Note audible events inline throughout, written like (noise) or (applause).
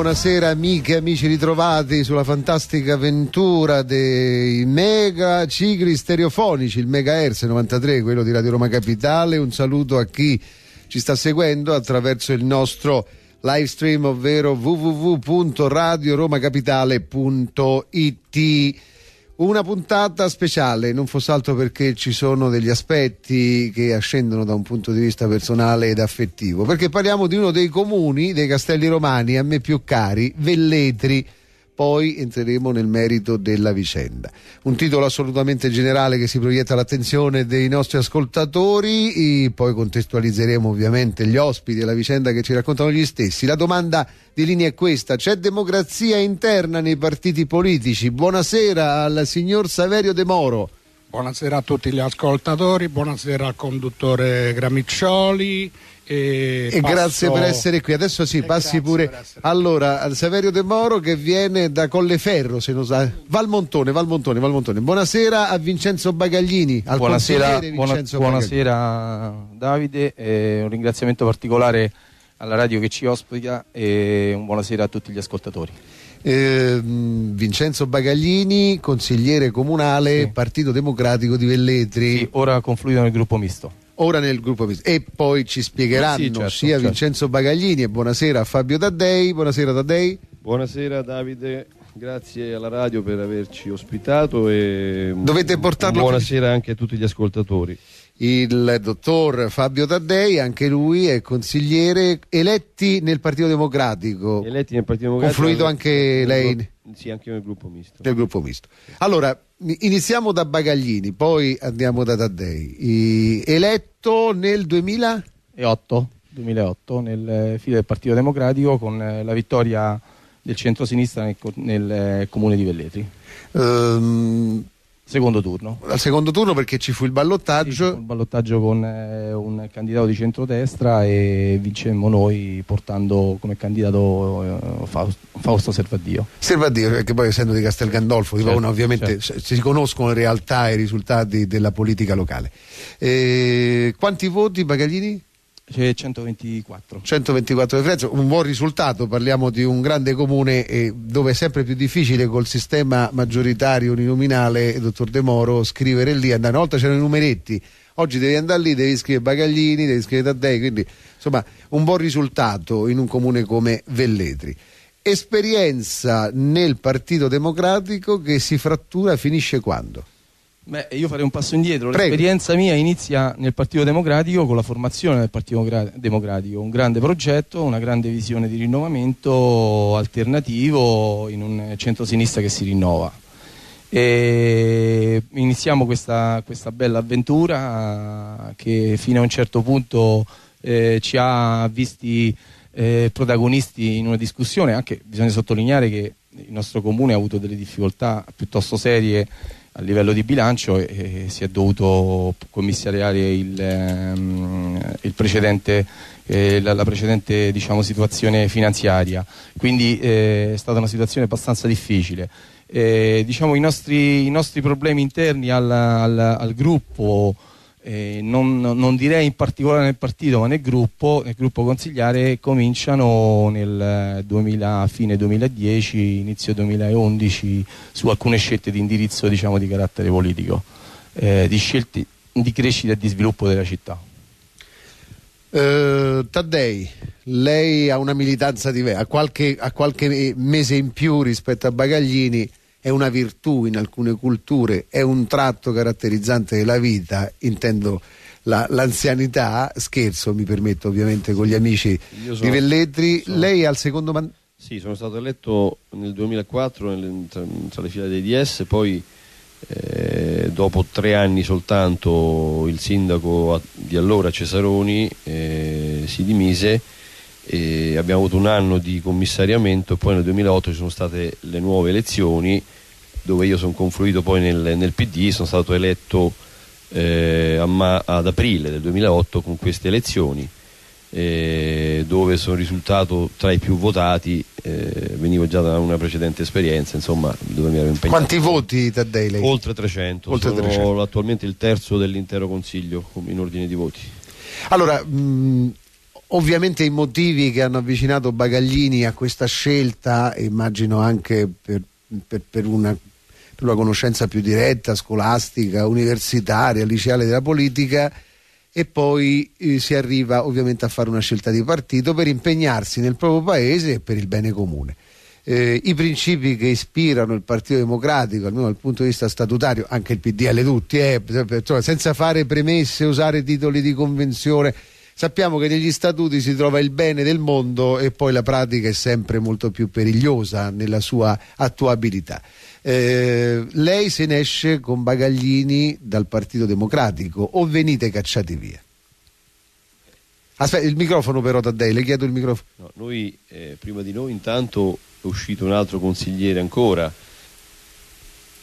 buonasera amiche e amici ritrovati sulla fantastica avventura dei mega cicli stereofonici, il Mega megahertz 93, quello di Radio Roma Capitale. Un saluto a chi ci sta seguendo attraverso il nostro live stream, ovvero www.radioromacapitale.it. Una puntata speciale, non fosse altro perché ci sono degli aspetti che ascendono da un punto di vista personale ed affettivo, perché parliamo di uno dei comuni dei castelli romani a me più cari, Velletri poi entreremo nel merito della vicenda. Un titolo assolutamente generale che si proietta all'attenzione dei nostri ascoltatori, poi contestualizzeremo ovviamente gli ospiti e la vicenda che ci raccontano gli stessi. La domanda di linea è questa: c'è democrazia interna nei partiti politici? Buonasera al signor Saverio De Moro. Buonasera a tutti gli ascoltatori, buonasera al conduttore Gramiccioli e, e grazie per essere qui. Adesso sì, passi pure. Grazie. Allora, Saverio De Moro che viene da Colleferro, se non sa. Valmontone, Valmontone, Valmontone. Buonasera a Vincenzo Bagaglini. buonasera, Vincenzo buona, Bagaglini. Davide, eh, un ringraziamento particolare alla radio che ci ospita e un buonasera a tutti gli ascoltatori. Eh, Vincenzo Bagaglini, consigliere comunale, sì. Partito Democratico di Velletri. Sì, ora confluito nel gruppo misto ora nel gruppo E poi ci spiegheranno sì, certo, sia certo. Vincenzo Bagaglini e buonasera a Fabio Taddei. Buonasera Taddei. Buonasera Davide, grazie alla radio per averci ospitato e mm, Dovete portarlo buonasera anche a tutti gli ascoltatori. Il dottor Fabio Taddei, anche lui è consigliere eletti nel Partito Democratico. Eletti nel Partito Democratico. Confluito anche lei sì, anche nel gruppo misto. Del gruppo misto. Allora, iniziamo da Bagaglini, poi andiamo da Taddei. Eletto nel 2008. 2008 nel eh, filo del Partito Democratico con eh, la vittoria del centro-sinistra nel, nel eh, comune di Velletri. Um, Secondo turno. Al secondo turno perché ci fu il ballottaggio. Sì, il ballottaggio con eh, un candidato di centrodestra e vincemmo noi portando come candidato eh, Faust, Fausto Servadio. Servadio, perché poi essendo di Castel Gandolfo, certo, Ivona, ovviamente certo. si conoscono in realtà i risultati della politica locale. Eh, quanti voti Bagaglini? C'è 124. 124 Firenze, un buon risultato, parliamo di un grande comune eh, dove è sempre più difficile col sistema maggioritario uninominale, eh, dottor De Moro, scrivere lì, andare. una volta c'erano i numeretti, oggi devi andare lì, devi scrivere Bagaglini, devi scrivere Taddei, quindi insomma un buon risultato in un comune come Velletri. Esperienza nel Partito Democratico che si frattura finisce quando? Beh, io farei un passo indietro. Prego. L'esperienza mia inizia nel Partito Democratico con la formazione del Partito Democratico, un grande progetto, una grande visione di rinnovamento alternativo in un centro-sinistra che si rinnova. E iniziamo questa, questa, bella avventura che fino a un certo punto eh, ci ha visti eh, protagonisti in una discussione, anche bisogna sottolineare che il nostro comune ha avuto delle difficoltà piuttosto serie a livello di bilancio e, eh, e si è dovuto commissariare il, ehm, il precedente, eh, la, la, precedente diciamo, situazione finanziaria. Quindi eh, è stata una situazione abbastanza difficile. Eh, diciamo, i, nostri, i, nostri, problemi interni al, al, al gruppo eh, non, non, direi in particolare nel partito ma nel gruppo, nel gruppo consigliare cominciano nel 2000, eh, fine 2010, inizio 2011 su alcune scelte di indirizzo diciamo, di carattere politico, eh, di scelte di crescita e di sviluppo della città. Uh, Taddei, lei ha una militanza diversa, ha qualche, qualche, mese in più rispetto a Bagaglini, è una virtù in alcune culture, è un tratto caratterizzante della vita, intendo la, l'anzianità, scherzo mi permetto ovviamente con gli amici sono, di Velletri, sono, lei al secondo mandato? Sì, sono stato eletto nel 2004 nel, tra, tra, le file dei DS, poi eh, dopo tre anni soltanto il sindaco di allora Cesaroni eh, si dimise e abbiamo avuto un anno di commissariamento e poi nel 2008 ci sono state le nuove elezioni dove io sono confluito poi nel, nel PD, sono stato eletto eh, ad aprile del 2008 con queste elezioni eh, dove sono risultato tra i più votati, eh, venivo già da una precedente esperienza, insomma, dove mi ero impegnato. Quanti voti Taddei lei? Oltre 300, Oltre 300. attualmente il terzo dell'intero Consiglio in ordine di voti. Allora, mh, mm, Ovviamente i motivi che hanno avvicinato Bagaglini a questa scelta, immagino anche per, per, per, una, per una, conoscenza più diretta, scolastica, universitaria, liceale della politica, e poi eh, si arriva ovviamente a fare una scelta di partito per impegnarsi nel proprio paese e per il bene comune. Eh, I principi che ispirano il Partito Democratico, almeno dal punto di vista statutario, anche il PDL tutti, eh, senza fare premesse, usare titoli di convenzione sappiamo che negli statuti si trova il bene del mondo e poi la pratica è sempre molto più perigliosa nella sua attuabilità. Eh, lei se ne esce con Bagaglini dal Partito Democratico o venite cacciati via? Aspetta, il microfono però Taddei, le chiedo il microfono. No, noi, eh, prima di noi intanto è uscito un altro consigliere ancora,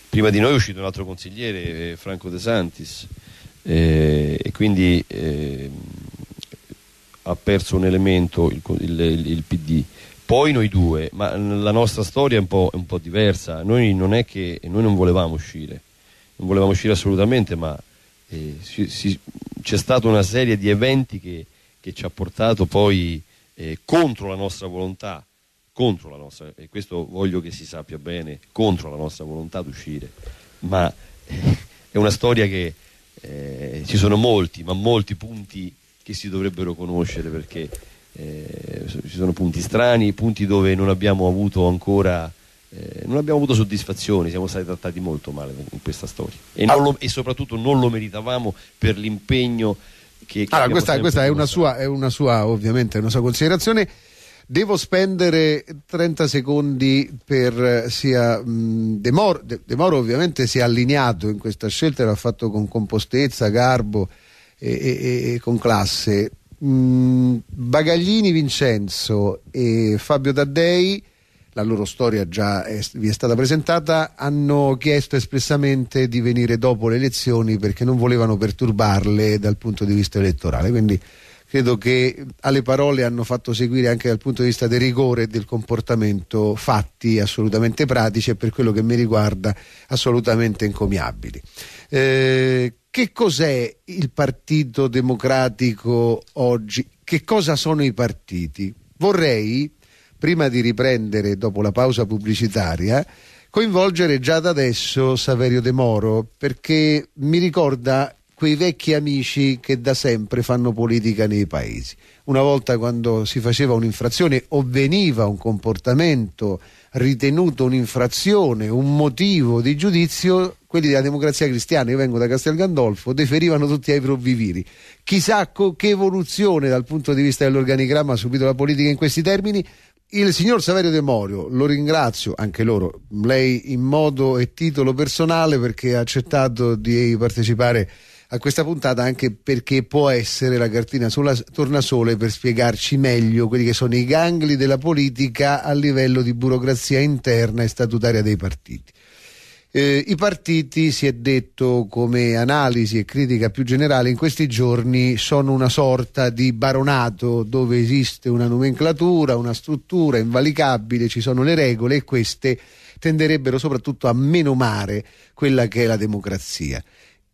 prima di noi è uscito un altro consigliere, eh, Franco De Santis, eh, e quindi ehm, ha perso un elemento il, il, il, PD poi noi due, ma la nostra storia è un, è un po', diversa, noi non è che noi non volevamo uscire, non volevamo uscire assolutamente, ma eh, c'è stata una serie di eventi che, che ci ha portato poi eh, contro la nostra volontà, contro la nostra, e questo voglio che si sappia bene, contro la nostra volontà di uscire, ma eh, è una storia che eh, ci sono molti, ma molti punti che si dovrebbero conoscere perché eh, ci sono punti strani, punti dove non abbiamo avuto ancora eh, non abbiamo avuto soddisfazioni, siamo stati trattati molto male in questa storia e, lo, e soprattutto non lo meritavamo per l'impegno che, che allora, questa, questa è, una sua, è, una sua, ovviamente una sua considerazione devo spendere 30 secondi per eh, sia De Moro, De Moro ovviamente si è allineato in questa scelta l'ha fatto con compostezza, garbo e, e, e con classe. Mm, Bagaglini Vincenzo e Fabio Taddei la loro storia già è, vi è stata presentata, hanno chiesto espressamente di venire dopo le elezioni perché non volevano perturbarle dal punto di vista elettorale. Quindi credo che alle parole hanno fatto seguire anche dal punto di vista del rigore e del comportamento fatti assolutamente pratici e per quello che mi riguarda assolutamente encomiabili. Eh, che cos'è il Partito Democratico oggi? Che cosa sono i partiti? Vorrei, prima di riprendere dopo la pausa pubblicitaria, coinvolgere già da adesso Saverio De Moro perché mi ricorda quei vecchi amici che da sempre fanno politica nei paesi. Una volta quando si faceva un'infrazione o veniva un comportamento ritenuto un'infrazione, un motivo di giudizio, quelli della democrazia cristiana, io vengo da Castel Gandolfo, deferivano tutti ai provviviri. Chissà che evoluzione dal punto di vista dell'organigramma ha subito la politica in questi termini, il signor Saverio De Morio, lo ringrazio anche loro, lei in modo e titolo personale perché ha accettato di partecipare a questa puntata anche perché può essere la cartina sulla tornasole per spiegarci meglio quelli che sono i gangli della politica a livello di burocrazia interna e statutaria dei partiti. Eh, I partiti, si è detto come analisi e critica più generale, in questi giorni sono una sorta di baronato dove esiste una nomenclatura, una struttura invalicabile, ci sono le regole e queste tenderebbero soprattutto a menomare quella che è la democrazia.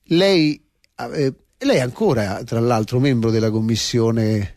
Lei Ah, eh, lei è ancora, tra l'altro, membro della commissione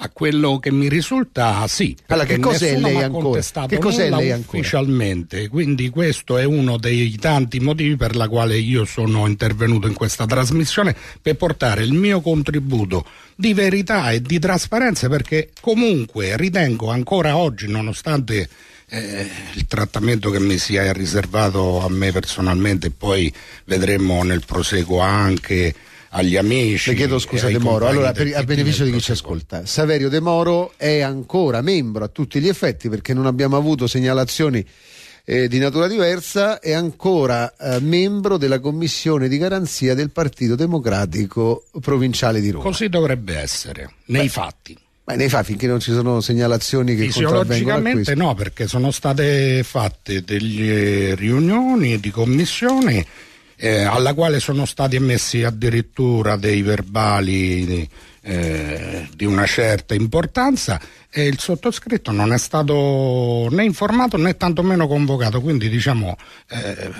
a quello che mi risulta, sì. Allora, che cos'è lei ancora? Che cos'è lei ancora? Ufficialmente, quindi questo è uno dei tanti motivi per la quale io sono intervenuto in questa trasmissione per portare il mio contributo di verità e di trasparenza perché comunque ritengo ancora oggi, nonostante eh, il trattamento che mi si è riservato a me personalmente, poi vedremo nel proseguo anche agli amici. Le chiedo scusa De Moro, allora per, al beneficio di chi ci ascolta, Saverio De Moro è ancora membro a tutti gli effetti perché non abbiamo avuto segnalazioni eh, di natura diversa, è ancora eh, membro della commissione di garanzia del Partito Democratico Provinciale di Roma. Così dovrebbe essere, nei Beh. fatti. Beh, ne fa finché non ci sono segnalazioni che Fisiologicamente no, perché sono state fatte delle riunioni di commissione eh, alla quale sono stati emessi addirittura dei verbali eh, di una certa importanza e il sottoscritto non è stato né informato né tantomeno convocato, quindi diciamo eh,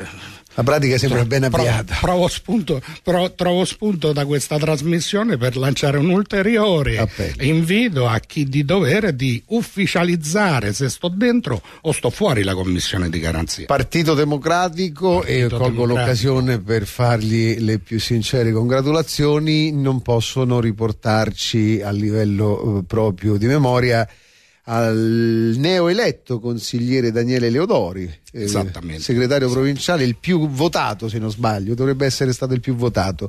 la pratica sembra cioè, ben avviata. Provo, spunto, pro, trovo spunto da questa trasmissione per lanciare un ulteriore Appello. invito a chi di dovere di ufficializzare se sto dentro o sto fuori la commissione di garanzia. Partito Democratico Partito e colgo l'occasione per fargli le più sincere congratulazioni, non possono riportarci a livello eh, proprio di memoria al neoeletto consigliere Daniele Leodori, eh, segretario provinciale, il più votato se non sbaglio, dovrebbe essere stato il più votato.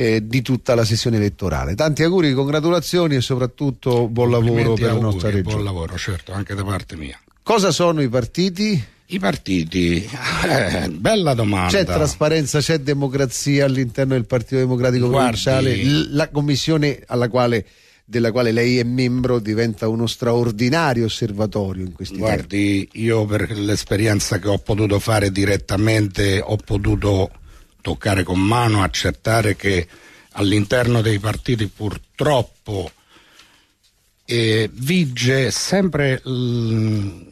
Eh, di tutta la sessione elettorale. Tanti auguri, congratulazioni e soprattutto buon lavoro per auguri, la nostra regione. Buon lavoro, certo, anche da parte mia. Cosa sono i partiti? I partiti, eh, bella domanda. C'è trasparenza, c'è democrazia all'interno del Partito Democratico Guardi, Provinciale, la commissione alla quale della quale lei è membro diventa uno straordinario osservatorio in questi Guardi, tempi. io per l'esperienza che ho potuto fare direttamente ho potuto toccare con mano, accertare che all'interno dei partiti purtroppo eh, vige sempre l-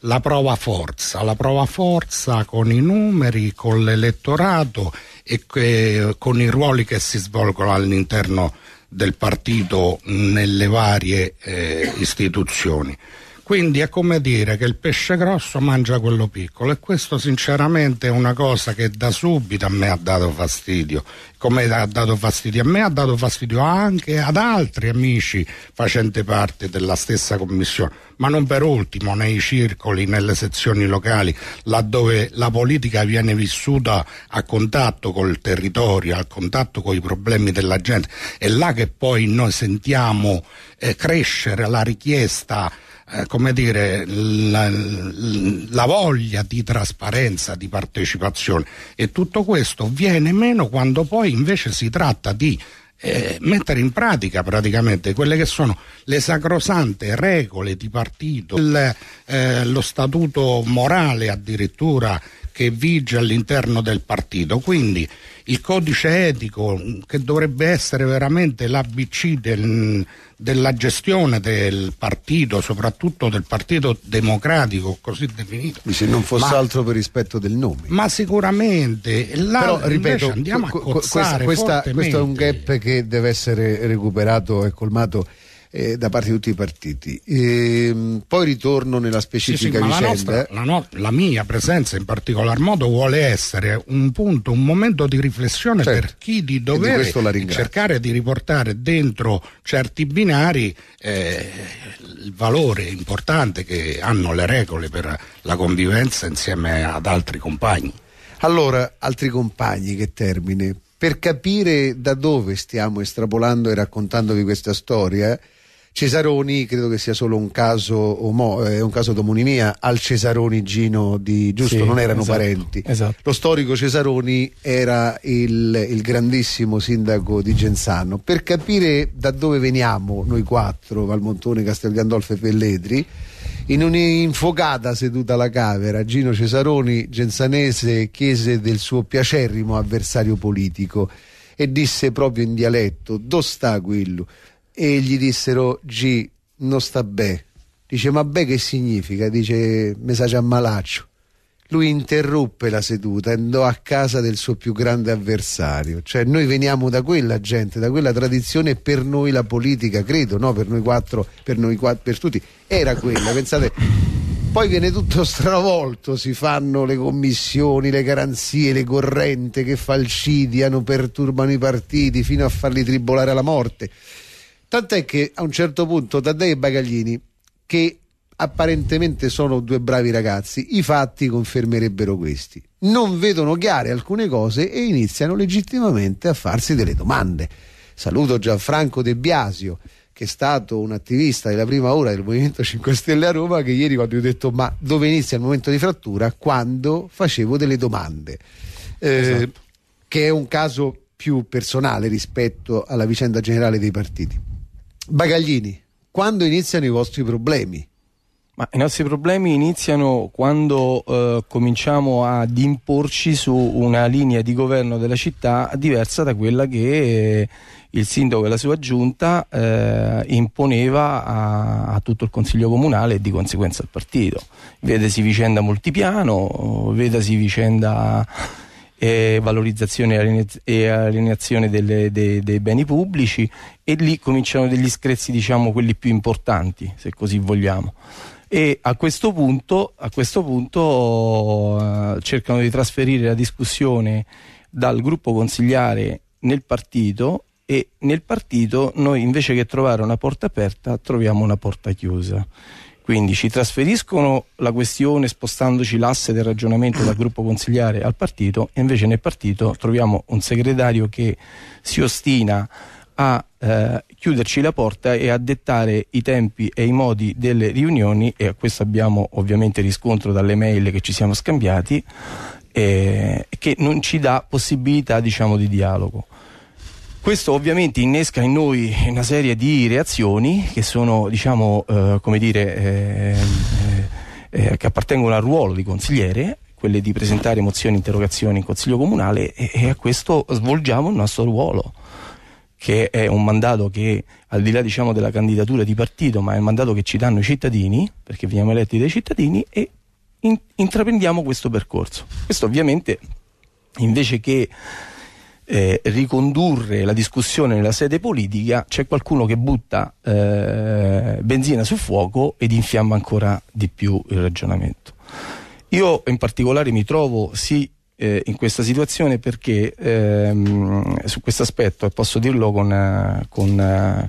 la prova forza, la prova forza con i numeri, con l'elettorato e eh, con i ruoli che si svolgono all'interno del partito nelle varie eh, istituzioni. Quindi è come dire che il pesce grosso mangia quello piccolo e questo sinceramente è una cosa che da subito a me ha dato fastidio. Come ha dato fastidio a me ha dato fastidio anche ad altri amici facenti parte della stessa commissione, ma non per ultimo nei circoli, nelle sezioni locali, laddove la politica viene vissuta a contatto col territorio, a contatto con i problemi della gente. È là che poi noi sentiamo eh, crescere la richiesta eh, come dire, la, la, voglia di trasparenza, di partecipazione e tutto questo viene meno quando poi invece si tratta di eh, mettere in pratica praticamente quelle che sono le sacrosante regole di partito, il, eh, lo statuto morale addirittura che vige all'interno del partito. Quindi il codice etico che dovrebbe essere veramente l'ABC del, della gestione del partito, soprattutto del partito democratico così definito. Se non fosse ma, altro per rispetto del nome. Ma sicuramente, là, Però, ripeto, andiamo a questa, questa, questo è un gap che deve essere recuperato e colmato eh, da parte di tutti i partiti. E, ehm, poi ritorno nella specifica sì, sì, vicenda. La, nostra, la, no, la, mia presenza in particolar modo vuole essere un punto, un momento di riflessione certo. per chi di dovere di cercare di riportare dentro certi binari eh, il valore importante che hanno le regole per la convivenza insieme ad altri compagni. Allora, altri compagni, che termine. Per capire da dove stiamo estrapolando e raccontandovi questa storia, Cesaroni credo che sia solo un caso, omo, eh, un caso d'omonimia al Cesaroni Gino di giusto, sì, non erano esatto, parenti. Esatto. Lo storico Cesaroni era il, il, grandissimo sindaco di Genzano. Per capire da dove veniamo noi quattro, Valmontone, Castel Gandolfo e Pelletri, in un'infocata seduta alla Cavera, Gino Cesaroni, genzanese chiese del suo piacerrimo avversario politico e disse proprio in dialetto: sta quello? e gli dissero G non sta bene dice ma beh che significa dice mi sa malaccio lui interruppe la seduta e andò a casa del suo più grande avversario cioè noi veniamo da quella gente da quella tradizione per noi la politica credo no per noi quattro per noi quattro per tutti era quella pensate poi viene tutto stravolto, si fanno le commissioni, le garanzie, le corrente che falcidiano, perturbano i partiti fino a farli tribolare alla morte. Tant'è che a un certo punto Taddei e Bagaglini, che apparentemente sono due bravi ragazzi, i fatti confermerebbero questi. Non vedono chiare alcune cose e iniziano legittimamente a farsi delle domande. Saluto Gianfranco De Biasio, che è stato un attivista della prima ora del Movimento 5 Stelle a Roma, che ieri quando ho detto ma dove inizia il momento di frattura? Quando facevo delle domande. Eh, esatto. Che è un caso più personale rispetto alla vicenda generale dei partiti. Bagaglini, quando iniziano i vostri problemi? Ma I nostri problemi iniziano quando eh, cominciamo ad imporci su una linea di governo della città diversa da quella che il sindaco e la sua giunta eh, imponeva a, a, tutto il consiglio comunale e di conseguenza al partito. Vedasi vicenda multipiano, vedasi vicenda eh, valorizzazione e alienazione delle, dei, dei, beni pubblici e lì cominciano degli screzzi diciamo quelli più importanti se così vogliamo e a questo punto, a questo punto eh, cercano di trasferire la discussione dal gruppo consigliare nel partito e nel partito noi invece che trovare una porta aperta troviamo una porta chiusa. Quindi ci trasferiscono la questione spostandoci l'asse del ragionamento dal gruppo consigliare al partito e invece nel partito troviamo un segretario che si ostina a eh, chiuderci la porta e a dettare i tempi e i modi delle riunioni e a questo abbiamo ovviamente riscontro dalle mail che ci siamo scambiati eh, che non ci dà possibilità diciamo, di dialogo. Questo ovviamente innesca in noi una serie di reazioni che sono, diciamo, eh, come dire, eh, eh, eh che appartengono al ruolo di consigliere quelle di presentare mozioni, e interrogazioni in Consiglio Comunale e, e a questo svolgiamo il nostro ruolo che è un mandato che al di là diciamo, della candidatura di partito, ma è il mandato che ci danno i cittadini, perché veniamo eletti dai cittadini e in, intraprendiamo questo percorso. Questo ovviamente invece che eh, ricondurre la discussione nella sede politica, c'è qualcuno che butta eh, benzina sul fuoco ed infiamma ancora di più il ragionamento. Io in particolare mi trovo sì eh, in questa situazione perché ehm, su questo aspetto, e posso dirlo con, con,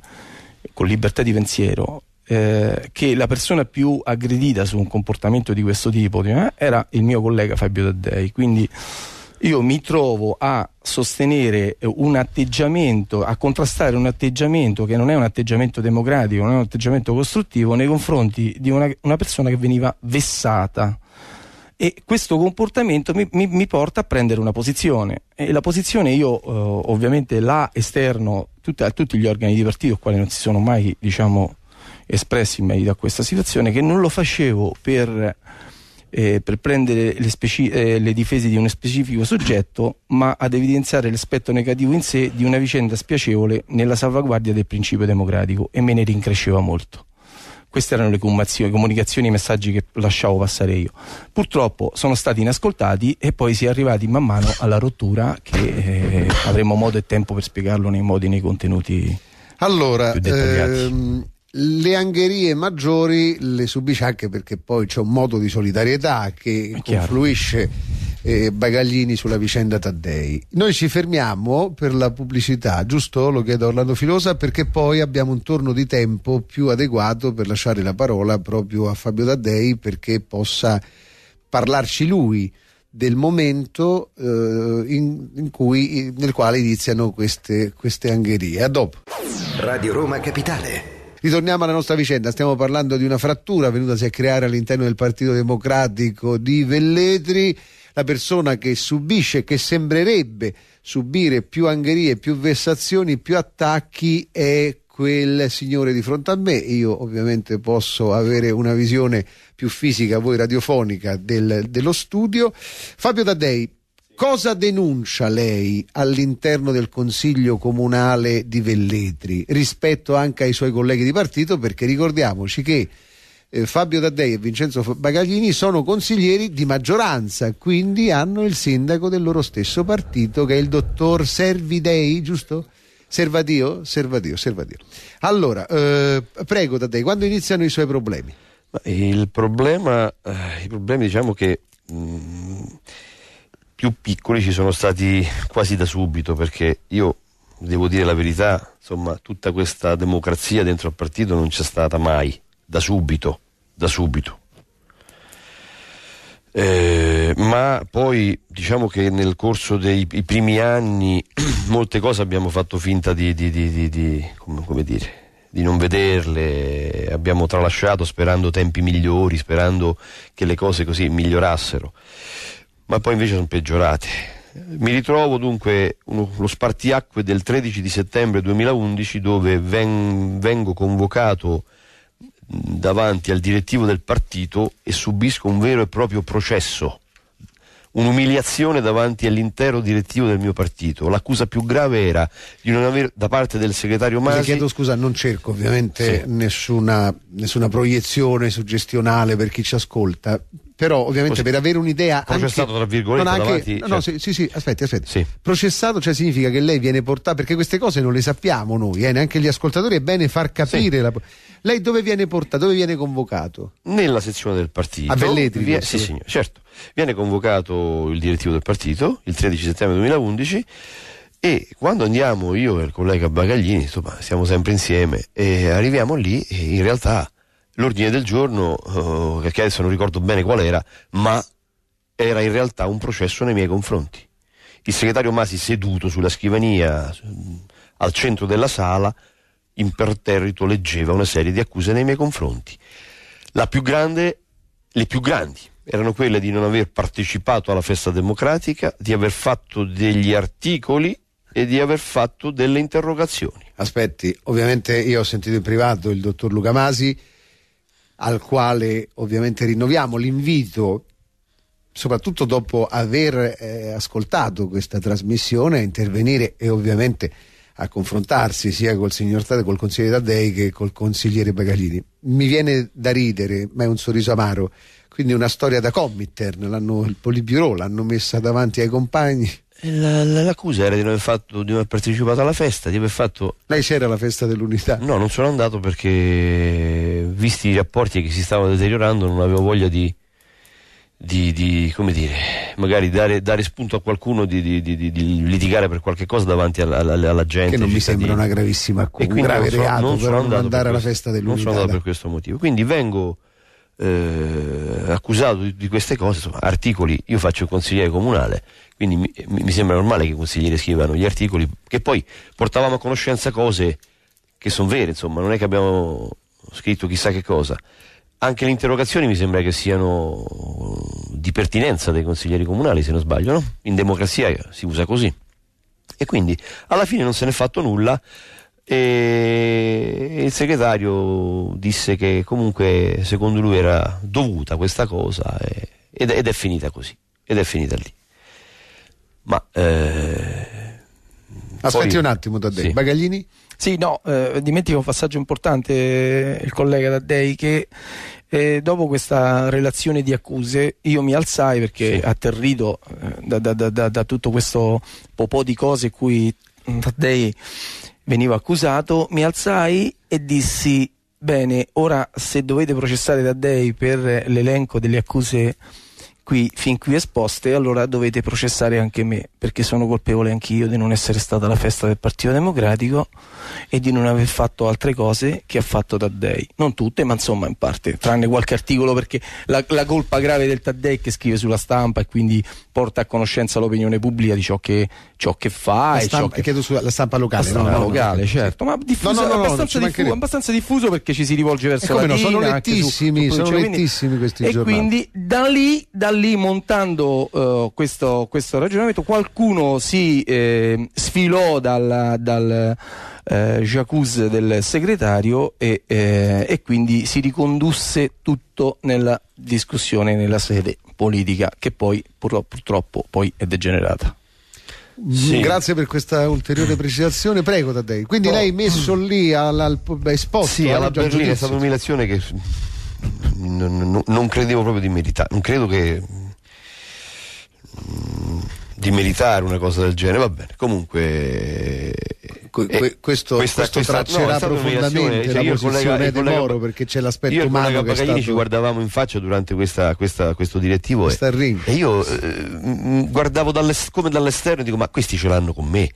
con libertà di pensiero, eh, che la persona più aggredita su un comportamento di questo tipo eh, era il mio collega Fabio Taddei. Quindi io mi trovo a sostenere eh, un atteggiamento, a contrastare un atteggiamento che non è un atteggiamento democratico, non è un atteggiamento costruttivo nei confronti di una, una persona che veniva vessata. E questo comportamento mi, mi, mi, porta a prendere una posizione e la posizione io eh, ovviamente la esterno tutta, a tutti gli organi di partito, quali non si sono mai diciamo, espressi in merito a questa situazione, che non lo facevo per eh, per prendere le, speci- eh, le difese di uno specifico soggetto, ma ad evidenziare l'aspetto negativo in sé di una vicenda spiacevole nella salvaguardia del principio democratico e me ne rincresceva molto. Queste erano le comunicazioni, i messaggi che lasciavo passare io. Purtroppo sono stati inascoltati e poi si è arrivati man mano alla rottura che eh, avremo modo e tempo per spiegarlo nei modi, nei contenuti. Allora, ehm, le angherie maggiori le subisce anche perché poi c'è un modo di solidarietà che confluisce eh, Bagaglini sulla vicenda Taddei. Noi ci fermiamo per la pubblicità, giusto? Lo chiedo a Orlando Filosa perché poi abbiamo un torno di tempo più adeguato per lasciare la parola proprio a Fabio Taddei perché possa parlarci lui del momento eh, in, in cui, nel quale iniziano queste, queste angherie. A dopo. Radio Roma Capitale. Ritorniamo alla nostra vicenda, stiamo parlando di una frattura venuta a creare all'interno del Partito Democratico di Velletri. La persona che subisce, che sembrerebbe subire più angherie, più vessazioni, più attacchi è quel signore di fronte a me. Io ovviamente posso avere una visione più fisica, voi radiofonica, del, dello studio. Fabio Taddei, Cosa denuncia lei all'interno del Consiglio Comunale di Velletri rispetto anche ai suoi colleghi di partito? Perché ricordiamoci che eh, Fabio Taddei e Vincenzo Bagaglini sono consiglieri di maggioranza, quindi hanno il sindaco del loro stesso partito che è il dottor Servidei, giusto? Servadio? Servadio, Servadio. Allora, eh, prego Taddei, quando iniziano i suoi problemi? Il problema, eh, i problemi diciamo che mh, mm, più piccoli ci sono stati quasi da subito perché io devo dire la verità, insomma, tutta questa democrazia dentro al partito non c'è stata mai, da subito, da subito. Eh, ma poi diciamo che nel corso dei primi anni (clears throat) molte cose abbiamo fatto finta di, di, di, di come, come dire, di non vederle, abbiamo tralasciato sperando tempi migliori, sperando che le cose così migliorassero ma poi invece sono peggiorate. Mi ritrovo dunque uno, lo spartiacque del 13 di settembre 2011 dove ven, vengo convocato davanti al direttivo del partito e subisco un vero e proprio processo, un'umiliazione davanti all'intero direttivo del mio partito. L'accusa più grave era di non avere da parte del segretario Masi... Le chiedo scusa, non cerco ovviamente sì. nessuna, nessuna proiezione suggestionale per chi ci ascolta, però ovviamente Così. per avere un'idea processato anche, tra virgolette anche, davanti, no, no sì, cioè sì, sì aspetti aspetti sì. processato cioè significa che lei viene portata perché queste cose non le sappiamo noi eh, neanche gli ascoltatori è bene far capire sì. la, lei dove viene portato dove viene convocato nella sezione del partito a Velletri via, sì signor certo viene convocato il direttivo del partito il 13 settembre 2011 e quando andiamo io e il collega Bagaglini insomma, siamo sempre insieme e arriviamo lì e in realtà l'ordine del giorno, eh, perché adesso non ricordo bene qual era, ma era in realtà un processo nei miei confronti. Il segretario Masi seduto sulla scrivania mm, al centro della sala, imperterrito leggeva una serie di accuse nei miei confronti. Più grande, le più grandi erano quelle di non aver partecipato alla festa democratica, di aver fatto degli articoli e di aver fatto delle interrogazioni. Aspetti, ovviamente io ho sentito in privato il dottor Luca Masi al quale ovviamente rinnoviamo l'invito soprattutto dopo aver eh, ascoltato questa trasmissione, a intervenire e ovviamente a confrontarsi sia col signor Tade, col consigliere Taddei che col consigliere Bagalini. Mi viene da ridere, ma è un sorriso amaro. Quindi una storia da Comintern, il Poliburo l'hanno messa davanti ai compagni L'accusa era di non, aver fatto, di non aver partecipato alla festa, di aver fatto... Lei c'era alla festa dell'unità? No, non sono andato perché, visti i rapporti che si stavano deteriorando, non avevo voglia di, di, di come dire, magari dare, dare, spunto a qualcuno di, di, litigare per qualche cosa davanti alla, alla, alla gente. Che non mi sembra una gravissima accusa, un grave non reato, non però non andare alla festa dell'unità. Non sono andato per questo motivo. Quindi vengo... Eh, accusato di, queste cose, insomma, articoli, io faccio il consigliere comunale, quindi mi, mi sembra normale che i consiglieri scrivano gli articoli, che poi portavamo a conoscenza cose che sono vere, insomma, non è che abbiamo scritto chissà che cosa. Anche le interrogazioni mi sembra che siano eh, di pertinenza dei consiglieri comunali, se non sbaglio, no? In democrazia si usa così. E quindi alla fine non se n'è fatto nulla e il segretario disse che comunque secondo lui era dovuta questa cosa ed, è finita così, ed è finita lì. Ma eh, aspetti poi... un attimo, Taddei. Sì. Bagaglini? Sì, no, eh, dimentico un passaggio importante, eh, il collega Taddei, che eh, dopo questa relazione di accuse io mi alzai perché sì. atterrito eh, da, da, da, da, tutto questo po' di cose cui mm, Taddei veniva accusato, mi alzai e dissi, bene, ora se dovete processare Taddei per eh, l'elenco delle accuse qui, fin qui esposte, allora dovete processare anche me, perché sono colpevole anch'io di non essere stata alla festa del Partito Democratico e di non aver fatto altre cose che ha fatto Taddei. Non tutte, ma insomma in parte, tranne qualche articolo, perché la, la colpa grave del Taddei è che scrive sulla stampa e quindi porta a conoscenza l'opinione pubblica di ciò che ciò che fa. La stampa, che... Chiedo scusa, la stampa locale. La stampa no, locale, no, certo, ma diffuso, abbastanza, diffuso, abbastanza, diffuso, perché ci si rivolge verso la no, sono lettissimi, su, su sono lettissimi questi e giornali. E quindi da lì, da lì montando uh, questo, questo, ragionamento, qualcuno si eh, sfilò dal, dal eh, jacuzzi del segretario e, eh, e, quindi si ricondusse tutto nella discussione nella sede politica che poi purtroppo poi è degenerata. Sì. Mm, grazie per questa ulteriore mm. precisazione. Prego, Taddei. Quindi no. lei messo mm. lì, alla, al, esposto sì, alla Berlina, è stata un'umiliazione che non, non, non credevo proprio di meritare. Non credo che di meritare una cosa del genere, va bene. Comunque eh, questo, questa, questo questa, traccerà no, profondamente cioè la posizione di Moro perché c'è l'aspetto io umano che è stato... ci guardavamo in faccia durante questa, questo direttivo e, e, io eh, guardavo dall'est- come dall'esterno e dico ma questi ce l'hanno con me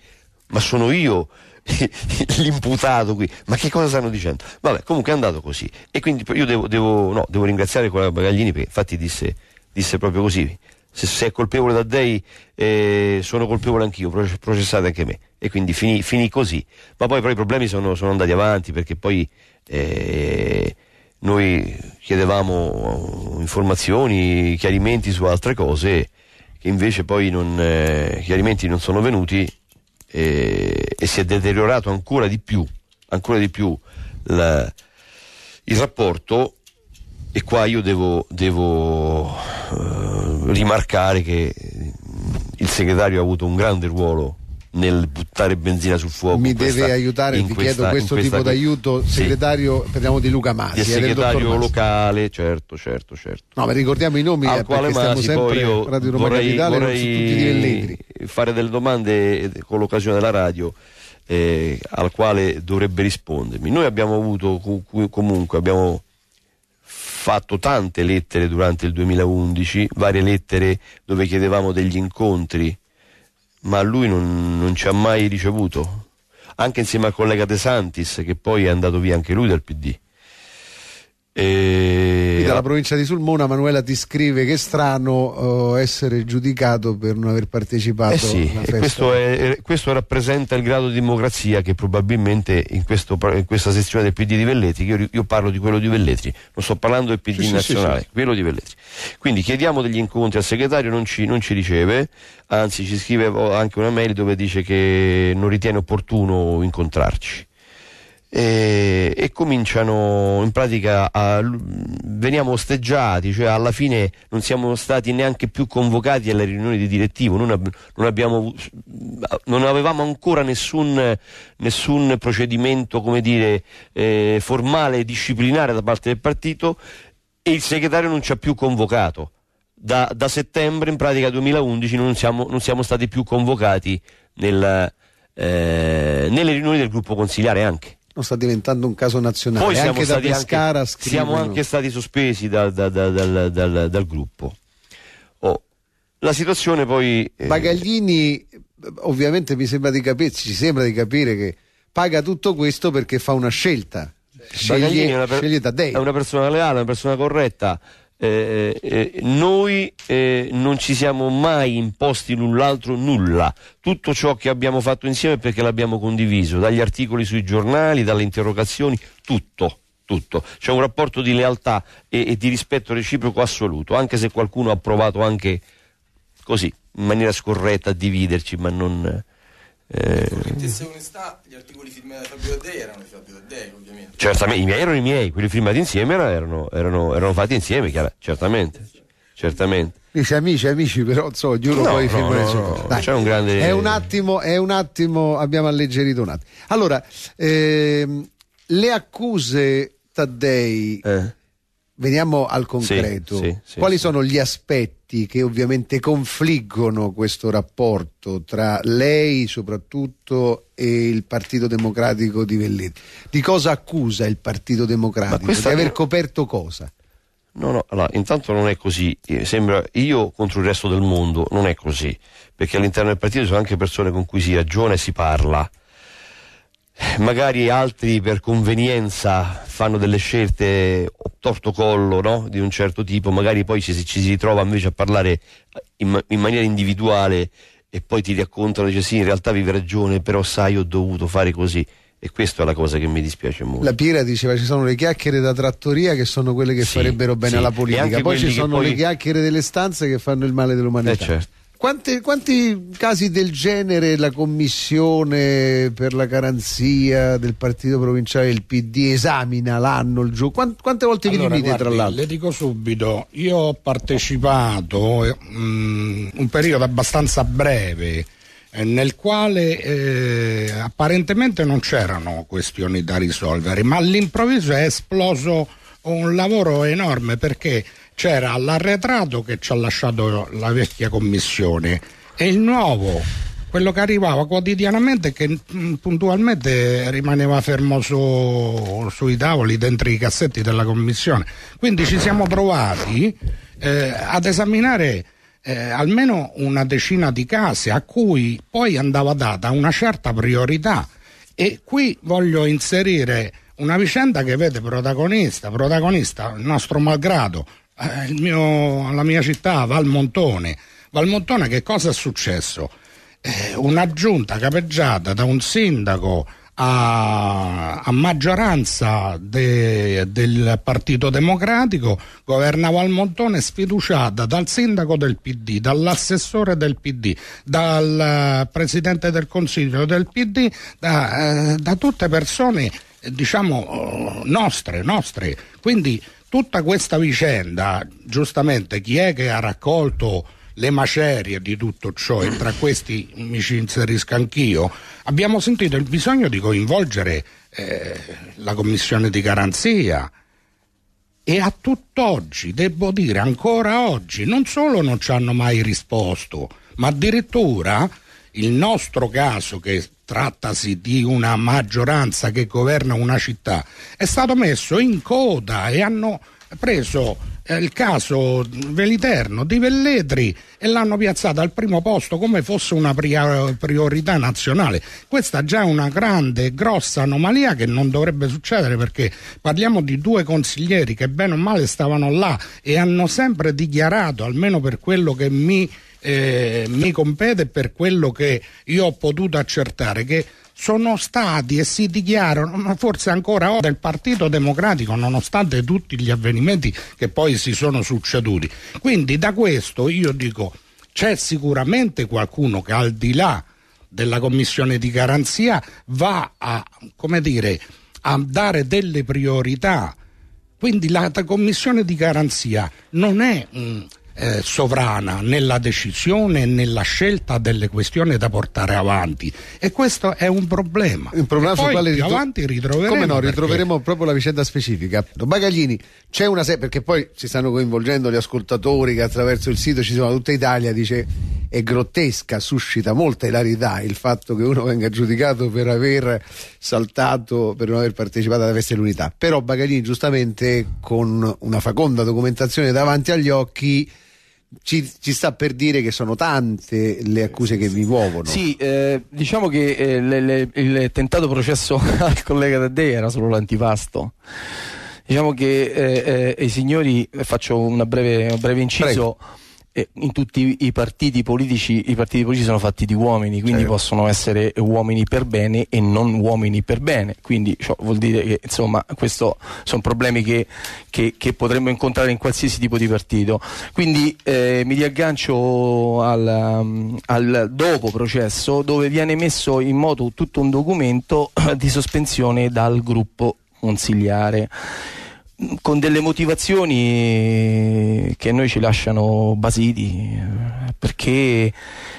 ma sono io (laughs) l'imputato qui, ma che cosa stanno dicendo? Vabbè, comunque è andato così e quindi io devo, devo, no, devo ringraziare quella Bagaglini perché infatti disse, disse proprio così, se, se è colpevole da Dei eh, sono colpevole anch'io, processate anche me. E quindi finì, finì così. Ma poi però i problemi sono, sono andati avanti perché poi eh, noi chiedevamo eh, informazioni, chiarimenti su altre cose che invece poi non, eh, chiarimenti non sono venuti e, eh, e, si è deteriorato ancora di più, ancora di più la, il rapporto e qua io devo, devo eh, rimarcare che il segretario ha avuto un grande ruolo nel buttare benzina sul fuoco. Mi questa, deve aiutare, vi questa, chiedo questo questa... tipo d'aiuto, segretario, sì. parliamo di Luca Masi. Il segretario locale, certo, certo, certo. No, ma ricordiamo i nomi eh, Al eh, quale Masi, sempre io Radio Roma vorrei, Capitale, vorrei fare delle domande eh, con l'occasione della radio. Eh, al quale dovrebbe rispondermi. Noi abbiamo avuto comunque abbiamo fatto tante lettere durante il 2011, varie lettere dove chiedevamo degli incontri, ma lui non, non ci ha mai ricevuto, anche insieme al collega De Santis che poi è andato via anche lui dal PD. E... Dalla provincia di Sulmona Manuela ti scrive che è strano oh, essere giudicato per non aver partecipato. Eh sì, questo, è, questo, rappresenta il grado di democrazia che probabilmente in, questo, in questa sezione del PD di Velletri, io, io, parlo di quello di Velletri, non sto parlando del PD sì, nazionale, sì, sì, quello di Velletri. Quindi chiediamo degli incontri al segretario, non ci, non ci riceve, anzi ci scrive oh, anche una mail dove dice che non ritiene opportuno incontrarci e, e, cominciano in pratica a, veniamo osteggiati, cioè alla fine non siamo stati neanche più convocati alle riunioni di direttivo, non, ab, non, abbiamo, non avevamo ancora nessun, nessun procedimento dire, eh, formale e disciplinare da parte del partito e il segretario non ci ha più convocato. Da, da settembre in pratica 2011 non siamo, non siamo stati più convocati nel, eh, nelle riunioni del gruppo consigliare anche no, sta diventando un caso nazionale. Poi siamo, anche stati, Pescara, anche, siamo anche stati sospesi da, da, da, dal, gruppo. Oh. La situazione poi... Eh... Bagaglini, ovviamente mi sembra di capire, ci sembra di capire che paga tutto questo perché fa una scelta. Sceglie, è una, per- è una persona leale, una persona corretta eh, eh, eh, noi eh, non ci siamo mai imposti l'un l'altro nulla. Tutto ciò che abbiamo fatto insieme è perché l'abbiamo condiviso, dagli articoli sui giornali, dalle interrogazioni, tutto. tutto. C'è un rapporto di lealtà e, e, di rispetto reciproco assoluto, anche se qualcuno ha provato anche così, in maniera scorretta, a dividerci, ma non, eh, onestà, gli articoli firmati da Fabio Taddei erano di Fabio Taddei, ovviamente. Certamente, i miei erano i miei, quelli firmati insieme erano, erano, erano fatti insieme, chiaro, certamente. certamente. Dice amici, amici, però insomma, ognuno no, poi no, firma no, no. C'è un grande. È un attimo, è un attimo, abbiamo alleggerito un attimo. Allora, ehm, le accuse Taddei. Eh Veniamo al concreto. Sì, sì, sì, Quali sono gli aspetti che ovviamente confliggono questo rapporto tra lei soprattutto e il Partito Democratico di Velletti? Di cosa accusa il Partito Democratico? Di aver coperto cosa? No, no, allora, intanto non è così. Eh, sembra io contro il resto del mondo, non è così. Perché all'interno del partito ci sono anche persone con cui si ragiona e si parla magari altri per convenienza fanno delle scelte torto collo no? di un certo tipo, magari poi ci, ci si ritrova invece a parlare in, in maniera individuale e poi ti raccontano e dici sì in realtà avevi ragione però sai ho dovuto fare così e questa è la cosa che mi dispiace molto. La Piera diceva ci sono le chiacchiere da trattoria che sono quelle che sì, farebbero bene sì. alla politica, poi ci sono poi... le chiacchiere delle stanze che fanno il male dell'umanità. Eh certo. Quanti, quanti casi del genere la commissione per la garanzia del partito provinciale del PD esamina l'anno, il giorno? Quante, quante volte vi allora, limite guardi, tra l'altro? Le dico subito, io ho partecipato um, un periodo abbastanza breve eh, nel quale eh, apparentemente non c'erano questioni da risolvere, ma all'improvviso è esploso un lavoro enorme perché c'era l'arretrato che ci ha lasciato la vecchia commissione e il nuovo quello che arrivava quotidianamente che mm, puntualmente rimaneva fermo su, sui tavoli dentro i cassetti della commissione quindi ci siamo provati eh, ad esaminare eh, almeno una decina di case a cui poi andava data una certa priorità e qui voglio inserire una vicenda che vede protagonista, protagonista il nostro malgrado eh, mio, la mia città, Valmontone. Valmontone che cosa è successo? Eh, una giunta capeggiata da un sindaco a, a maggioranza de, del Partito Democratico governa Valmontone sfiduciata dal sindaco del PD, dall'assessore del PD, dal eh, presidente del Consiglio del PD, da, eh, da tutte persone eh, diciamo nostre, nostre. Quindi tutta questa vicenda, giustamente, chi è che ha raccolto le macerie di tutto ciò e tra questi mi ci inserisco anch'io, abbiamo sentito il bisogno di coinvolgere eh, la commissione di garanzia e a tutt'oggi, devo dire ancora oggi, non solo non ci hanno mai risposto, ma addirittura il nostro caso, che trattasi di una maggioranza che governa una città, è stato messo in coda e hanno preso eh, il caso Veliterno di Velletri e l'hanno piazzato al primo posto come fosse una priorità nazionale. Questa già è una grande, grossa anomalia che non dovrebbe succedere perché parliamo di due consiglieri che bene o male stavano là e hanno sempre dichiarato, almeno per quello che mi eh, mi compete per quello che io ho potuto accertare che sono stati e si dichiarano, ma forse ancora ora, il Partito Democratico, nonostante tutti gli avvenimenti che poi si sono succeduti. Quindi da questo io dico, c'è sicuramente qualcuno che al di là della commissione di garanzia va a, dire, a dare delle priorità. Quindi la commissione di garanzia non è un eh, sovrana nella decisione e nella scelta delle questioni da portare avanti e questo è un problema. Un problema sul quale ritro- avanti ritroveremo. Come no, ritroveremo perché... proprio la vicenda specifica. Bagaglini, c'è una serie, perché poi ci stanno coinvolgendo gli ascoltatori che attraverso il sito ci sono tutta Italia, dice è grottesca, suscita molta ilarità il fatto che uno venga giudicato per aver saltato, per non aver partecipato alla festa dell'unità. Però Bagaglini giustamente con una faconda documentazione davanti agli occhi ci, ci, sta per dire che sono tante le accuse che vi muovono. Sì, eh, diciamo che eh, le, le, il tentato processo (laughs) al collega Taddei era solo l'antipasto. Diciamo che eh, eh i signori, faccio breve, un breve inciso. Prego in tutti i partiti politici i partiti politici sono fatti di uomini quindi certo. possono essere uomini per bene e non uomini per bene quindi ciò vuol dire che insomma questi sono problemi che, che, che, potremmo incontrare in qualsiasi tipo di partito quindi eh, mi riaggancio al, mm, al dopo processo dove viene messo in moto tutto un documento (clears throat) di sospensione dal gruppo consigliare con delle motivazioni che noi ci lasciano basiti, perché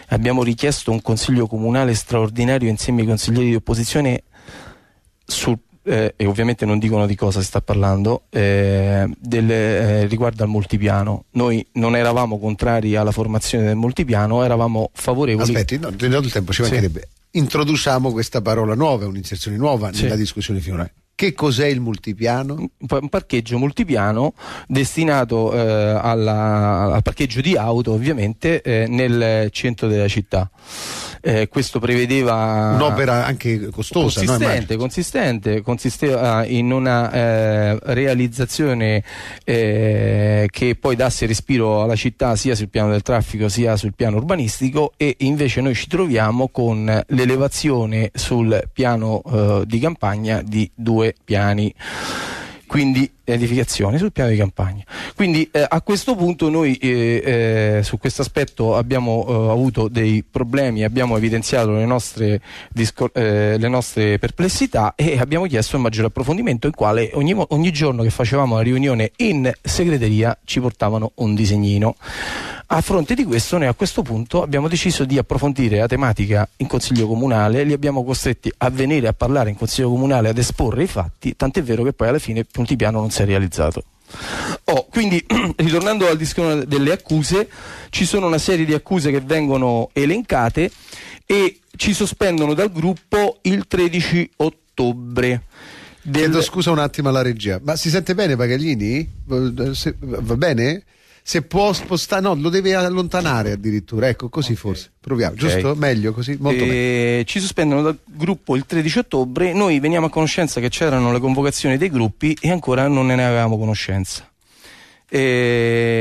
abbiamo richiesto un consiglio comunale straordinario insieme ai consiglieri di opposizione sul, eh, e ovviamente non dicono di cosa si sta parlando, eh, del, eh, riguardo al multipiano. Noi non eravamo contrari alla formazione del multipiano, eravamo favorevoli. Aspetti, no, ti do il tempo, ci mancherebbe. Sì. Introduciamo questa parola nuova, un'inserzione nuova sì. nella discussione finora. Che cos'è il multipiano? Un parcheggio multipiano destinato eh, alla, al parcheggio di auto ovviamente eh, nel centro della città eh, questo prevedeva un'opera anche costosa consistente, no? consistente consisteva in una eh, realizzazione eh, che poi dasse respiro alla città sia sul piano del traffico sia sul piano urbanistico e invece noi ci troviamo con l'elevazione sul piano eh, di campagna di due piani quindi edificazione sul piano di campagna. Quindi eh, a questo punto noi eh, eh, su questo aspetto abbiamo eh, avuto dei problemi, abbiamo evidenziato le nostre, eh, le nostre, perplessità e abbiamo chiesto un maggiore approfondimento in quale ogni, ogni giorno che facevamo la riunione in segreteria ci portavano un disegnino. A fronte di questo, noi a questo punto abbiamo deciso di approfondire la tematica in Consiglio Comunale, li abbiamo costretti a venire a parlare in Consiglio Comunale, ad esporre i fatti, tant'è vero che poi alla fine Puntipiano non si è realizzato. Oh, quindi, (clears throat) ritornando al discorso delle accuse, ci sono una serie di accuse che vengono elencate e ci sospendono dal gruppo il 13 ottobre. Del... Chiedo scusa un attimo alla regia, ma si sente bene Pagaglini? Va bene? se può spostare, no, lo deve allontanare addirittura. Ecco, così okay. forse. Proviamo, okay. giusto? Meglio così? Molto e... Eh, meglio. Ci sospendono dal gruppo il 13 ottobre. Noi veniamo a conoscenza che c'erano le convocazioni dei gruppi e ancora non ne avevamo conoscenza. E...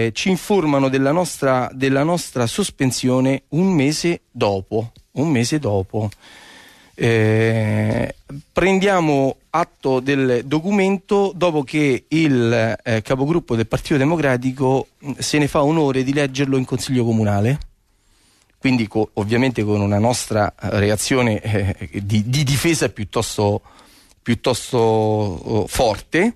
Eh, ci informano della nostra, della nostra sospensione un mese dopo. Un mese dopo. Eh, prendiamo atto del documento dopo che il eh, capogruppo del Partito Democratico mm, se ne fa onore di leggerlo in Consiglio Comunale quindi co ovviamente con una nostra eh, reazione eh, di, di, difesa piuttosto, piuttosto oh, forte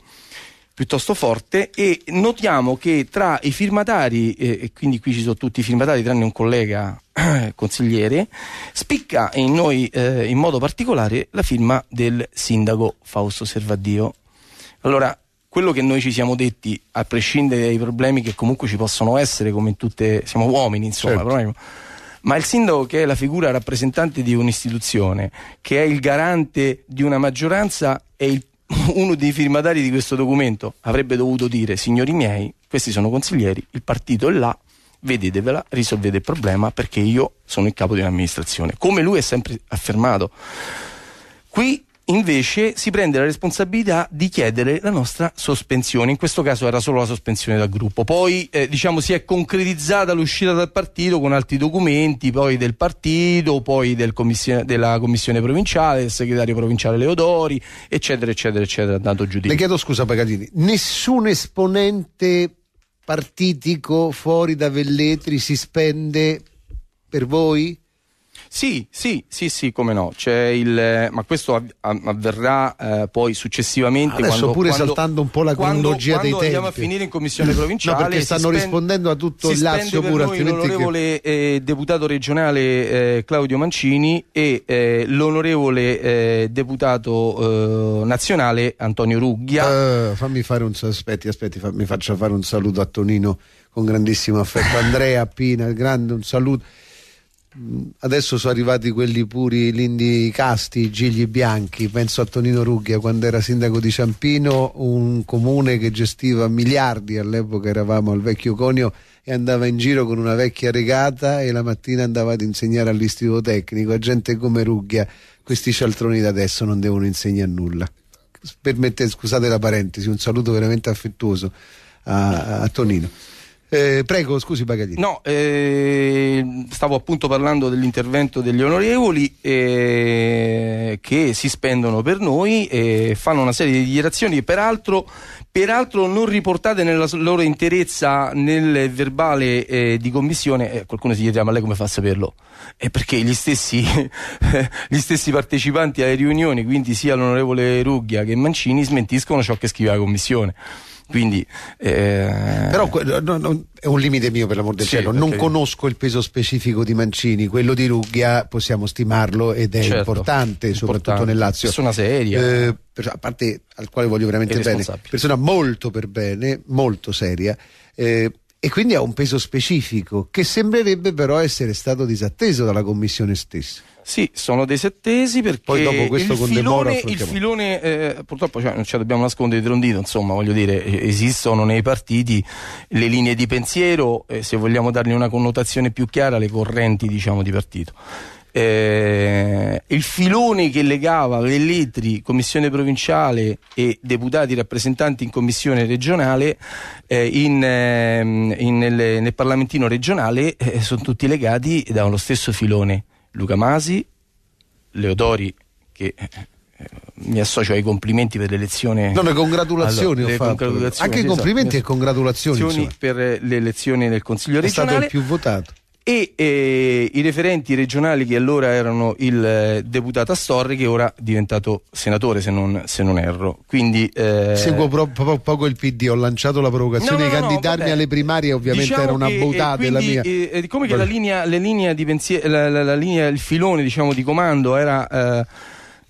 piuttosto forte e notiamo che tra i firmatari, eh, e quindi qui ci sono tutti i firmatari tranne un collega eh, consigliere, spicca in noi eh, in modo particolare la firma del sindaco Fausto Servadio. Allora, quello che noi ci siamo detti, a prescindere dai problemi che comunque ci possono essere, come in tutte, siamo uomini insomma, certo. problemi, ma il sindaco che è la figura rappresentante di un'istituzione, che è il garante di una maggioranza, è il (laughs) uno dei firmatari di questo documento avrebbe dovuto dire, signori miei, questi sono consiglieri, il partito è là, vedetevela, risolvete il problema perché io sono il capo di un'amministrazione, come lui ha sempre affermato. Qui invece si prende la responsabilità di chiedere la nostra sospensione. In questo caso era solo la sospensione dal gruppo. Poi eh, diciamo si è concretizzata l'uscita dal partito con altri documenti, poi del partito, poi del commissione, della commissione provinciale, del segretario provinciale Leodori, eccetera, eccetera, eccetera. Dato giudizio. Le chiedo scusa, Pagatini, nessun esponente partitico fuori da Velletri si spende per voi? Sì, sì, sì, sì, come no. Il, ma questo av- avverrà eh, poi successivamente. Adesso quando, pure quando, saltando un po' la cronologia dei tempi. andiamo a finire in commissione provinciale. no, perché stanno spende, rispondendo a tutto il Lazio pure. Noi, l'onorevole che... eh, deputato regionale eh, Claudio Mancini e eh, l'onorevole eh, deputato eh, nazionale Antonio Ruggia. Uh, fammi fare un aspetti, aspetti, fammi faccia fare un saluto a Tonino con grandissimo affetto. Andrea Pina, grande, un saluto. Mm, adesso sono arrivati quelli puri Lindi Casti, Gigli Bianchi penso a Tonino Rugghia quando era sindaco di Ciampino un comune che gestiva miliardi all'epoca eravamo al vecchio Conio e andava in giro con una vecchia regata e la mattina andava ad insegnare all'istituto tecnico a gente come Rugghia questi cialtroni da adesso non devono insegnare nulla Permette, scusate la parentesi un saluto veramente affettuoso a, a Tonino eh, prego, scusi Bagadini. No, eh, stavo appunto parlando dell'intervento degli onorevoli eh, che si spendono per noi e eh, fanno una serie di dichiarazioni, peraltro, peraltro non riportate nella loro interezza nel verbale eh, di commissione. Eh, qualcuno si chiederà, ah, ma lei come fa a saperlo? È perché gli stessi, (laughs) gli stessi partecipanti alle riunioni, quindi sia l'onorevole Rugghia che Mancini, smentiscono ciò che scrive la commissione. Quindi, eh... Però no, no, è un limite mio, per l'amor del sì, cielo. Non perché... conosco il peso specifico di Mancini, quello di Ruggia possiamo stimarlo ed è certo, importante, importante, soprattutto nel Lazio. Persona seria. Eh, a parte al quale voglio veramente bene, persona molto per bene, molto seria. Eh, e quindi ha un peso specifico che sembrerebbe però essere stato disatteso dalla commissione stessa. Sì, sono dei settesi perché Poi dopo questo il con filone, il filone eh, purtroppo cioè, non ci dobbiamo nascondere di trondito, insomma voglio dire esistono nei partiti le linee di pensiero, eh, se vogliamo dargli una connotazione più chiara, le correnti diciamo di partito. Eh, il filone che legava le Velletri, commissione provinciale e deputati rappresentanti in commissione regionale eh, in, eh, in, nel, nel, parlamentino regionale eh, sono tutti legati da uno stesso filone Luca Masi, Leodori che eh, eh, mi associo ai complimenti per l'elezione. No, le congratulazioni, allora, le congratulazioni Anche esatto, complimenti e congratulazioni insomma. per l'elezione del Consiglio regionale. È stato il più votato e eh, i referenti regionali che allora erano il eh, deputato Astorri che ora è diventato senatore se non, se non erro quindi eh... seguo pro- po- poco il PD ho lanciato la provocazione no, no, di candidarmi alle primarie ovviamente diciamo era una eh, boutà della mia eh, eh, come che la linea, la linea di pensiero la, la, la linea, il filone diciamo, di comando era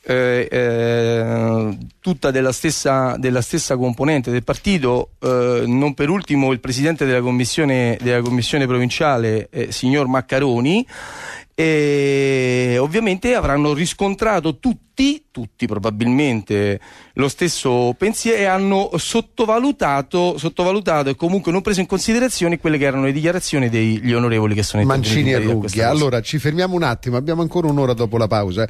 eh, eh, tutta della stessa, della stessa, componente del partito, eh, non per ultimo il presidente della commissione, della commissione provinciale, eh, signor Maccaroni, e ovviamente avranno riscontrato tutti, tutti probabilmente lo stesso pensiero e hanno sottovalutato, sottovalutato e comunque non preso in considerazione quelle che erano le dichiarazioni degli onorevoli che sono intervenuti. Mancini e Rugghi. Allora ci fermiamo un attimo, abbiamo ancora un'ora dopo la pausa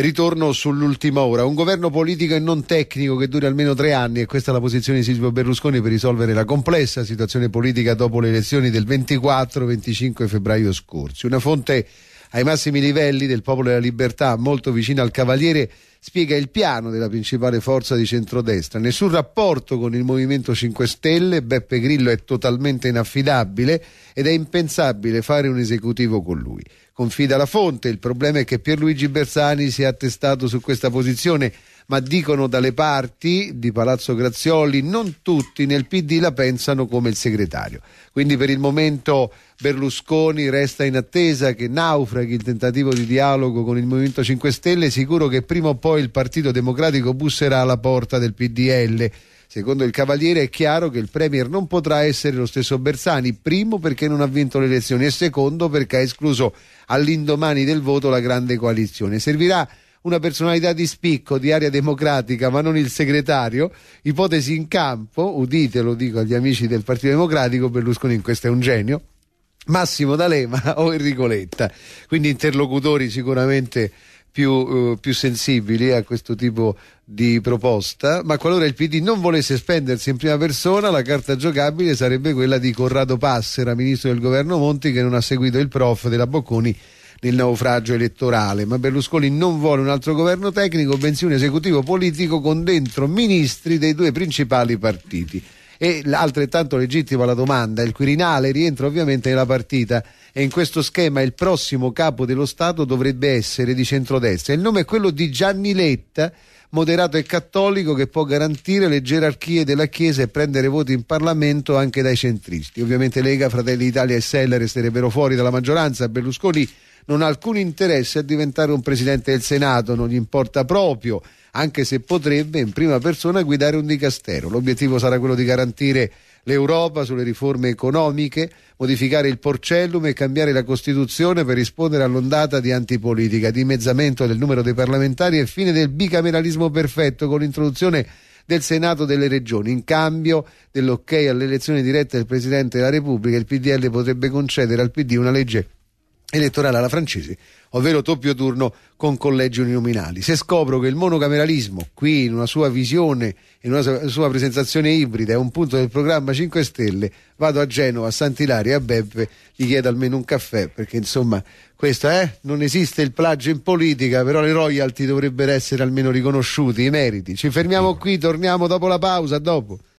ritorno sull'ultima ora. Un governo politico e non tecnico che duri almeno tre anni e questa è la posizione di Silvio Berlusconi per risolvere la complessa situazione politica dopo le elezioni del 24-25 febbraio scorsi. Una fonte ai massimi livelli del Popolo della Libertà, molto vicino al Cavaliere, spiega il piano della principale forza di centrodestra. Nessun rapporto con il Movimento 5 Stelle, Beppe Grillo è totalmente inaffidabile ed è impensabile fare un esecutivo con lui. Confida la fonte, il problema è che Pierluigi Bersani si è attestato su questa posizione ma dicono dalle parti di Palazzo Grazioli non tutti nel PD la pensano come il segretario. Quindi per il momento Berlusconi resta in attesa che naufraghi il tentativo di dialogo con il Movimento 5 Stelle, sicuro che prima o poi il Partito Democratico busserà alla porta del PDL. Secondo il Cavaliere è chiaro che il Premier non potrà essere lo stesso Bersani, primo perché non ha vinto le elezioni e secondo perché ha escluso all'indomani del voto la grande coalizione. Servirà una personalità di spicco di area democratica, ma non il segretario. Ipotesi in campo, udite, lo dico agli amici del Partito Democratico, Berlusconi in questo è un genio. Massimo D'Alema (laughs) o Enrico Letta, quindi interlocutori sicuramente più, eh, più, sensibili a questo tipo di proposta, ma qualora il PD non volesse spendersi in prima persona, la carta giocabile sarebbe quella di Corrado Passera, ministro del governo Monti, che non ha seguito il prof della Bocconi del naufragio elettorale, ma Berlusconi non vuole un altro governo tecnico, bensì un esecutivo politico con dentro ministri dei due principali partiti. E altrettanto legittima la domanda, il Quirinale rientra ovviamente nella partita e in questo schema il prossimo capo dello Stato dovrebbe essere di centrodestra. Il nome è quello di Gianni Letta, moderato e cattolico che può garantire le gerarchie della Chiesa e prendere voti in Parlamento anche dai centristi. Ovviamente Lega, Fratelli d'Italia e Sella resterebbero fuori dalla maggioranza, Berlusconi non ha alcun interesse a diventare un presidente del Senato, non gli importa proprio, anche se potrebbe in prima persona guidare un dicastero. L'obiettivo sarà quello di garantire l'Europa sulle riforme economiche, modificare il porcellum e cambiare la Costituzione per rispondere all'ondata di antipolitica, dimezzamento del numero dei parlamentari e fine del bicameralismo perfetto con l'introduzione del Senato delle Regioni. In cambio dell'ok all'elezione diretta del Presidente della Repubblica, il PDL potrebbe concedere al PD una legge elettorale alla francese, ovvero doppio turno con collegi uninominali. Se scopro che il monocameralismo, qui in una sua visione e in una sua presentazione ibrida, è un punto del programma 5 Stelle, vado a Genova, a Sant'Ilaria, a Beppe, gli chiedo almeno un caffè, perché insomma questo è, eh? non esiste il plagio in politica, però le royalty dovrebbero essere almeno riconosciuti, i meriti. Ci fermiamo qui, torniamo dopo la pausa, dopo.